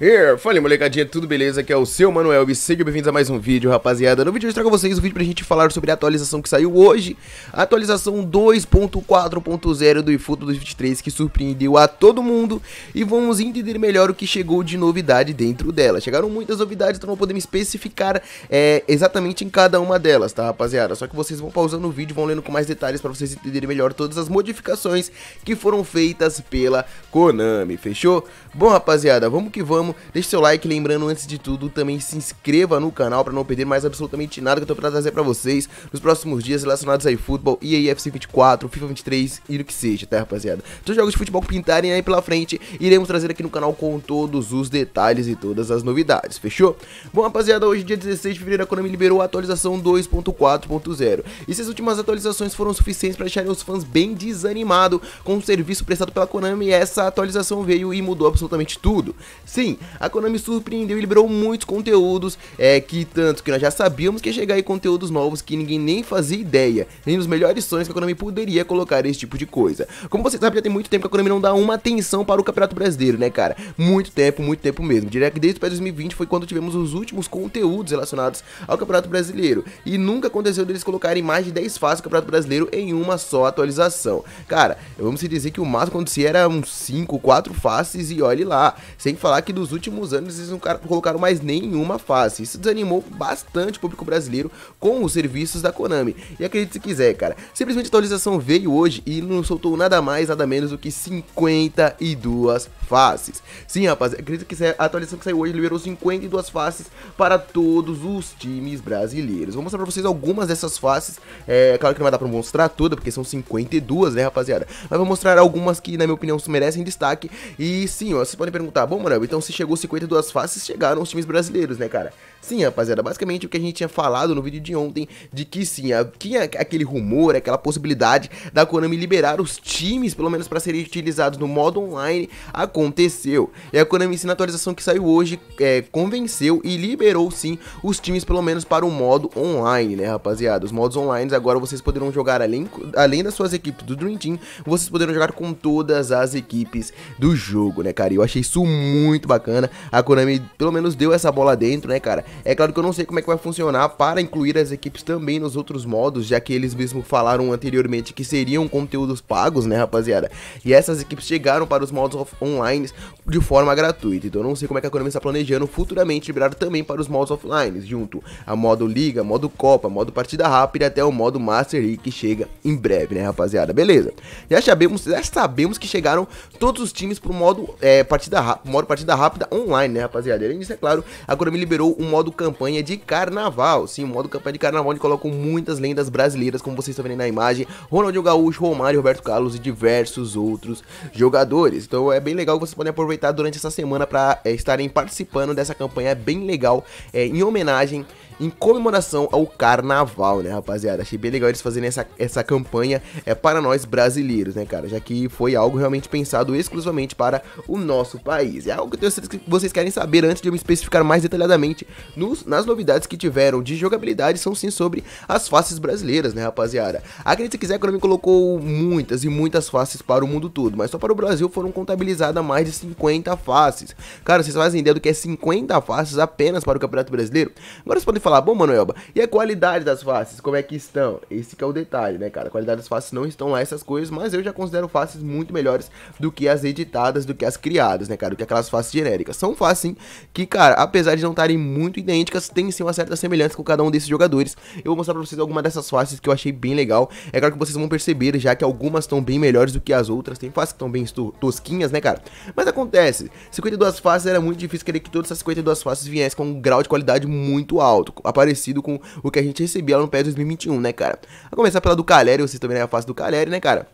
Yeah, fala molecadinha, tudo beleza? Aqui é o seu Manuel e sejam bem-vindos a mais um vídeo, rapaziada. No vídeo eu trago a vocês um vídeo pra gente falar sobre a atualização que saiu hoje, a atualização 2.4.0 do eFootball 2023 que surpreendeu a todo mundo e vamos entender melhor o que chegou de novidade dentro dela. Chegaram muitas novidades, então não me especificar é, exatamente em cada uma delas, tá rapaziada? Só que vocês vão pausando o vídeo, vão lendo com mais detalhes pra vocês entenderem melhor todas as modificações que foram feitas pela Konami, fechou? Bom rapaziada, vamos que vamos Deixe seu like, lembrando antes de tudo, também se inscreva no canal para não perder mais absolutamente nada que eu tô pra trazer pra vocês nos próximos dias relacionados a eFootball, aí FC 24, FIFA 23 e o que seja, tá rapaziada? Se então, os jogos de futebol pintarem aí pela frente, iremos trazer aqui no canal com todos os detalhes e todas as novidades, fechou? Bom rapaziada, hoje dia 16 de fevereiro a Konami liberou a atualização 2.4.0 e se as últimas atualizações foram suficientes para deixar os fãs bem desanimados com o serviço prestado pela Konami, essa atualização veio e mudou absolutamente tudo. Sim, a Konami surpreendeu e liberou muitos conteúdos, é que tanto que nós já sabíamos que ia chegar aí conteúdos novos que ninguém nem fazia ideia, nem nos melhores sonhos que a Konami poderia colocar esse tipo de coisa. Como vocês sabem, já tem muito tempo que a Konami não dá uma atenção para o Campeonato Brasileiro, né, cara? Muito tempo, muito tempo mesmo. Diria que desde o 2020 foi quando tivemos os últimos conteúdos relacionados ao Campeonato Brasileiro, e nunca aconteceu deles colocarem mais de 10 fases do Campeonato Brasileiro em uma só atualização. Cara, vamos dizer que o máximo acontecia era uns 5, 4 faces e olhe lá, sem falar que do nos últimos anos eles não colocaram mais nenhuma face. Isso desanimou bastante o público brasileiro com os serviços da Konami. E acredite se quiser, cara, simplesmente a atualização veio hoje e não soltou nada mais, nada menos do que 52 faces. Sim, rapaz, acredito que a atualização que saiu hoje liberou 52 faces para todos os times brasileiros. Vou mostrar pra vocês algumas dessas faces. É claro que não vai dar pra mostrar toda, porque são 52, né, rapaziada? Mas vou mostrar algumas que, na minha opinião, merecem destaque. E sim, ó, vocês podem perguntar, bom, mano então se chegou 52 faces, chegaram os times brasileiros, né, cara? Sim, rapaziada, basicamente o que a gente tinha falado no vídeo de ontem, de que sim, tinha aquele rumor, aquela possibilidade da Konami liberar os times, pelo menos para serem utilizados no modo online, aconteceu. E a Konami, sim, na atualização que saiu hoje, é, convenceu e liberou sim os times, pelo menos para o modo online, né, rapaziada? Os modos online agora vocês poderão jogar além, além das suas equipes do Dream Team, vocês poderão jogar com todas as equipes do jogo, né, cara? E eu achei isso muito bacana bacana. A Konami pelo menos deu essa bola dentro, né, cara? É claro que eu não sei como é que vai funcionar para incluir as equipes também nos outros modos, já que eles mesmos falaram anteriormente que seriam conteúdos pagos, né, rapaziada? E essas equipes chegaram para os modos online de forma gratuita. Então eu não sei como é que a Konami está planejando futuramente liberar também para os modos offline, junto a modo liga, modo copa, modo partida rápida e até o modo Master League que chega em breve, né, rapaziada? Beleza. Já sabemos, já sabemos que chegaram todos os times o modo é, partida rápida, modo partida rápida rápida online, né, rapaziada? Além disso, é claro, a me liberou um modo campanha de carnaval. Sim, um modo campanha de carnaval onde colocam muitas lendas brasileiras, como vocês estão vendo na imagem: Ronaldinho Gaúcho, Romário, Roberto Carlos e diversos outros jogadores. Então é bem legal que vocês podem aproveitar durante essa semana para é, estarem participando dessa campanha é bem legal é, em homenagem em comemoração ao carnaval, né, rapaziada? Achei bem legal eles fazerem essa, essa campanha é, para nós brasileiros, né, cara? Já que foi algo realmente pensado exclusivamente para o nosso país. É algo que eu tenho certeza que vocês querem saber antes de eu me especificar mais detalhadamente nos, nas novidades que tiveram de jogabilidade, são sim sobre as faces brasileiras, né, rapaziada? Acredito se quiser, a Konami colocou muitas e muitas faces para o mundo todo, mas só para o Brasil foram contabilizadas mais de 50 faces. Cara, vocês fazem ideia do que é 50 faces apenas para o Campeonato Brasileiro? Agora vocês podem falar, bom, Manoelba, e a qualidade das faces, como é que estão? Esse que é o detalhe, né, cara? A qualidade das faces não estão lá essas coisas, mas eu já considero faces muito melhores do que as editadas, do que as criadas, né, cara? Do que aquelas faces genéricas. São faces, sim, que, cara, apesar de não estarem muito idênticas, tem sim uma certa semelhança com cada um desses jogadores. Eu vou mostrar pra vocês alguma dessas faces que eu achei bem legal. É claro que vocês vão perceber, já que algumas estão bem melhores do que as outras. Tem faces que estão bem tosquinhas, né, cara? Mas acontece, 52 faces era muito difícil querer que todas essas 52 faces viessem com um grau de qualidade muito alto parecido com o que a gente recebia lá no PES 2021, né, cara? A começar pela do Caleri, vocês também a face do Caleri, né, cara?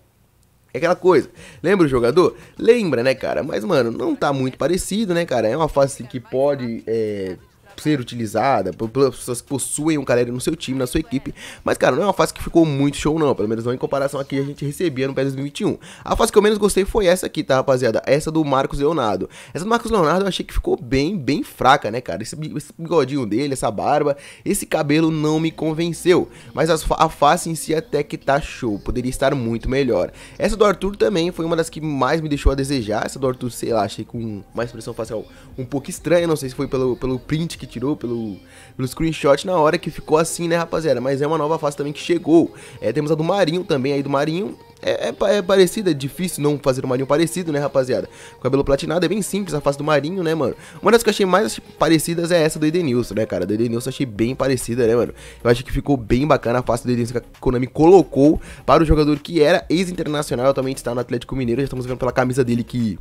É aquela coisa. Lembra o jogador? Lembra, né, cara? Mas, mano, não tá muito parecido, né, cara? É uma fase que pode. É ser utilizada, por, pessoas que possuem um Caleri no seu time, na sua equipe. Mas, cara, não é uma fase que ficou muito show, não. Pelo menos não em comparação a que a gente recebia no PES 2021. A fase que eu menos gostei foi essa aqui, tá, rapaziada? Essa do Marcos Leonardo. Essa do Marcos Leonardo eu achei que ficou bem, bem fraca, né, cara? Esse, esse bigodinho dele, essa barba, esse cabelo não me convenceu. Mas a face em si até que tá show. Poderia estar muito melhor. Essa do Arthur também foi uma das que mais me deixou a desejar. Essa do Arthur, sei lá, achei com uma expressão facial um pouco estranha. Não sei se foi pelo, pelo print que tirou pelo, pelo screenshot na hora que ficou assim, né, rapaziada? Mas é uma nova face também que chegou. É, temos a do Marinho também aí do Marinho. É, é, é, parecida, é difícil não fazer um marinho parecido, né, rapaziada? cabelo platinado é bem simples, a face do marinho, né, mano? Uma das que eu achei mais parecidas é essa do Edenilson, né, cara? Do Edenilson eu achei bem parecida, né, mano? Eu acho que ficou bem bacana a face do Edenilson que a Konami colocou para o jogador que era ex-internacional, atualmente está no Atlético Mineiro, já estamos vendo pela camisa dele que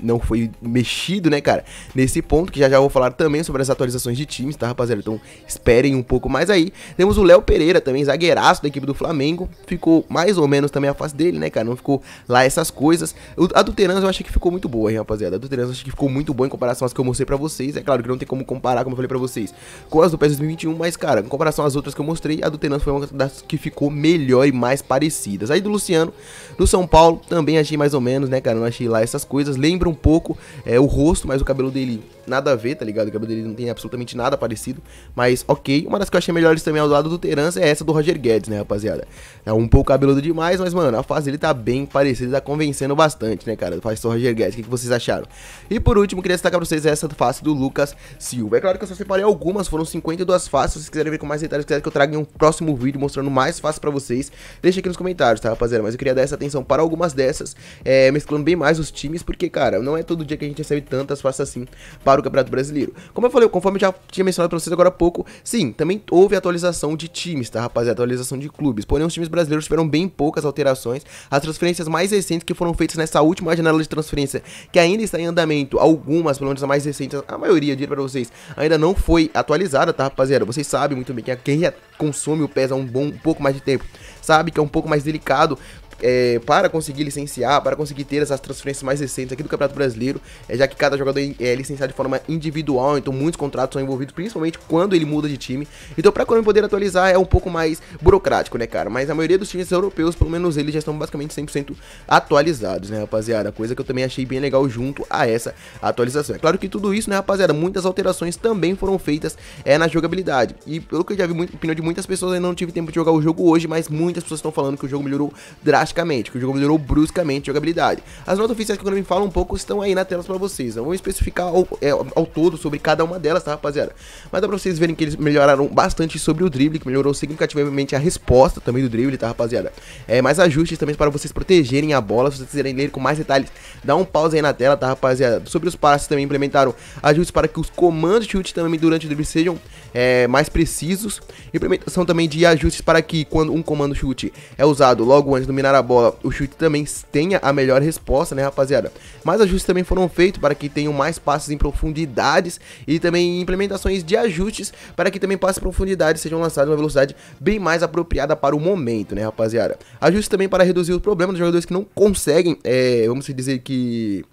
não foi mexido, né, cara? Nesse ponto, que já já vou falar também sobre as atualizações de times, tá, rapaziada? Então esperem um pouco mais aí. Temos o Léo Pereira também, zagueiraço da equipe do Flamengo. Ficou mais ou menos também a face dele, né, cara? Não ficou lá essas coisas. A do Terans eu achei que ficou muito boa, hein, rapaziada? A do Terans eu achei que ficou muito boa em comparação às que eu mostrei pra vocês. É claro que não tem como comparar, como eu falei pra vocês, com as do PES 2021, mas, cara, em comparação às outras que eu mostrei, a do Terans foi uma das que ficou melhor e mais parecidas. Aí do Luciano, do São Paulo, também achei mais ou menos, né, cara? Não achei lá essas coisas. Lembro lembra um pouco é, o rosto, mas o cabelo dele nada a ver, tá ligado? O cabelo dele não tem absolutamente nada parecido, mas ok. Uma das que eu achei melhores também ao lado do Terence é essa do Roger Guedes, né, rapaziada? É um pouco cabeludo demais, mas, mano, a fase dele tá bem parecida, tá convencendo bastante, né, cara? Faz do Roger Guedes, o que, que vocês acharam? E por último, queria destacar pra vocês essa face do Lucas Silva. É claro que eu só separei algumas, foram 52 faces, se vocês quiserem ver com mais detalhes, quiserem que eu traga em um próximo vídeo mostrando mais faces pra vocês, deixa aqui nos comentários, tá, rapaziada? Mas eu queria dar essa atenção para algumas dessas, é, mesclando bem mais os times, porque, cara, não é todo dia que a gente recebe tantas faces assim para para o Campeonato Brasileiro. Como eu falei, conforme eu já tinha mencionado para vocês agora há pouco, sim, também houve atualização de times, tá, rapaziada? Atualização de clubes. Porém, os times brasileiros tiveram bem poucas alterações. As transferências mais recentes que foram feitas nessa última janela de transferência, que ainda está em andamento, algumas, pelo menos as mais recentes, a maioria, diria para vocês, ainda não foi atualizada, tá, rapaziada? Vocês sabem muito bem que quem consome o PES há um bom um pouco mais de tempo sabe que é um pouco mais delicado é, para conseguir licenciar, para conseguir ter essas transferências mais recentes aqui do Campeonato Brasileiro, é, já que cada jogador é licenciado de forma individual, então muitos contratos são envolvidos, principalmente quando ele muda de time. Então, para quando poder atualizar, é um pouco mais burocrático, né, cara? Mas a maioria dos times europeus, pelo menos eles, já estão basicamente 100% atualizados, né, rapaziada? Coisa que eu também achei bem legal junto a essa atualização. É claro que tudo isso, né, rapaziada, muitas alterações também foram feitas é, na jogabilidade. E pelo que eu já vi, muito, opinião de muitas pessoas, eu não tive tempo de jogar o jogo hoje, mas muitas pessoas estão falando que o jogo melhorou drasticamente drasticamente, que o jogo melhorou bruscamente a jogabilidade. As notas oficiais que o me fala um pouco estão aí na tela para vocês. Não vou especificar ao, é, ao, todo sobre cada uma delas, tá, rapaziada? Mas dá pra vocês verem que eles melhoraram bastante sobre o drible, que melhorou significativamente a resposta também do drible, tá, rapaziada? É, mais ajustes também para vocês protegerem a bola, se vocês quiserem ler com mais detalhes, dá um pause aí na tela, tá, rapaziada? Sobre os passes também implementaram ajustes para que os comandos de chute também durante o drible sejam é, mais precisos. Implementação também de ajustes para que quando um comando chute é usado logo antes do minar para a bola, o chute também tenha a melhor resposta, né, rapaziada? Mas ajustes também foram feitos para que tenham mais passes em profundidades e também implementações de ajustes para que também passes em profundidade sejam lançados em uma velocidade bem mais apropriada para o momento, né, rapaziada? Ajustes também para reduzir o problema dos jogadores que não conseguem, é, vamos dizer que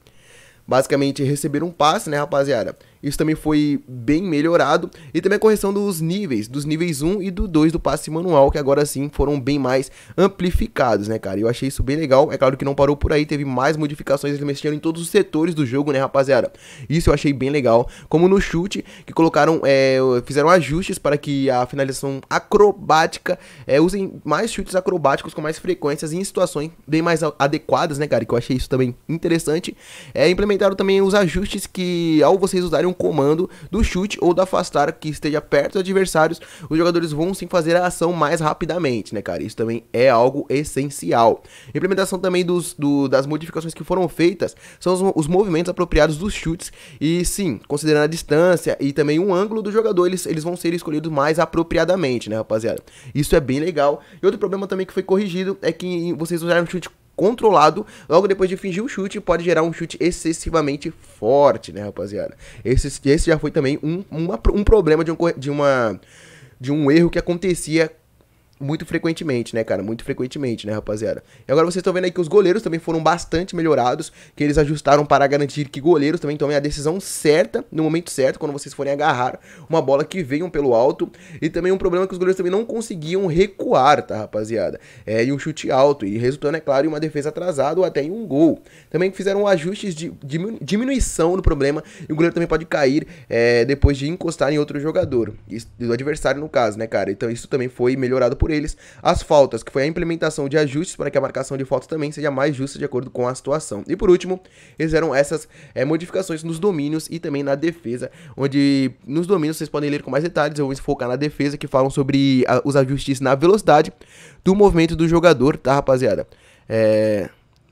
basicamente receber um passe, né, rapaziada? Isso também foi bem melhorado. E também a correção dos níveis, dos níveis 1 e do 2 do passe manual, que agora sim foram bem mais amplificados, né, cara? Eu achei isso bem legal. É claro que não parou por aí, teve mais modificações, eles mexeram em todos os setores do jogo, né, rapaziada? Isso eu achei bem legal. Como no chute, que colocaram, é, fizeram ajustes para que a finalização acrobática é, usem mais chutes acrobáticos com mais frequências e em situações bem mais adequadas, né, cara? Que eu achei isso também interessante. É, implementaram também os ajustes que, ao vocês usarem um comando do chute ou da afastar que esteja perto dos adversários, os jogadores vão sim fazer a ação mais rapidamente, né, cara? Isso também é algo essencial. Implementação também dos, do, das modificações que foram feitas são os, os, movimentos apropriados dos chutes e sim, considerando a distância e também o ângulo do jogador, eles, eles vão ser escolhidos mais apropriadamente, né, rapaziada? Isso é bem legal. E outro problema também que foi corrigido é que vocês usaram chute controlado logo depois de fingir o chute pode gerar um chute excessivamente forte, né, rapaziada? Esse, esse já foi também um, uma, um problema de, um, de uma de um erro que acontecia muito frequentemente, né, cara? Muito frequentemente, né, rapaziada? E agora vocês estão vendo aí que os goleiros também foram bastante melhorados, que eles ajustaram para garantir que goleiros também tomem a decisão certa, no momento certo, quando vocês forem agarrar uma bola que venham pelo alto. E também um problema é que os goleiros também não conseguiam recuar, tá, rapaziada? É, e um chute alto, e resultando, é claro, em uma defesa atrasada ou até em um gol. Também fizeram ajustes de diminuição no problema, e o goleiro também pode cair é, depois de encostar em outro jogador, do adversário no caso, né, cara? Então isso também foi melhorado por por eles as faltas, que foi a implementação de ajustes para que a marcação de faltas também seja mais justa de acordo com a situação. E por último, eles fizeram essas é, modificações nos domínios e também na defesa, onde nos domínios vocês podem ler com mais detalhes, eu vou focar na defesa, que falam sobre a, os ajustes na velocidade do movimento do jogador, tá rapaziada? É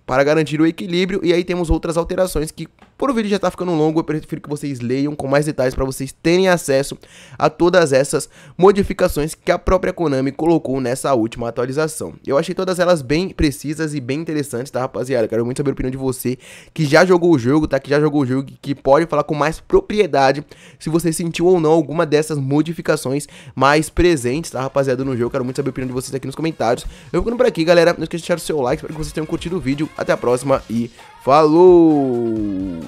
para garantir o equilíbrio. E aí temos outras alterações que por o vídeo já tá ficando longo, eu prefiro que vocês leiam com mais detalhes para vocês terem acesso a todas essas modificações que a própria Konami colocou nessa última atualização. Eu achei todas elas bem precisas e bem interessantes, tá rapaziada? Quero muito saber a opinião de você que já jogou o jogo, tá? Que já jogou o jogo que pode falar com mais propriedade se você sentiu ou não alguma dessas modificações mais presentes, tá rapaziada, no jogo. Quero muito saber a opinião de vocês aqui nos comentários. Eu vou ficando por aqui, galera. Não esqueça de deixar o seu like, espero que vocês tenham curtido o vídeo. Até a próxima e Falou!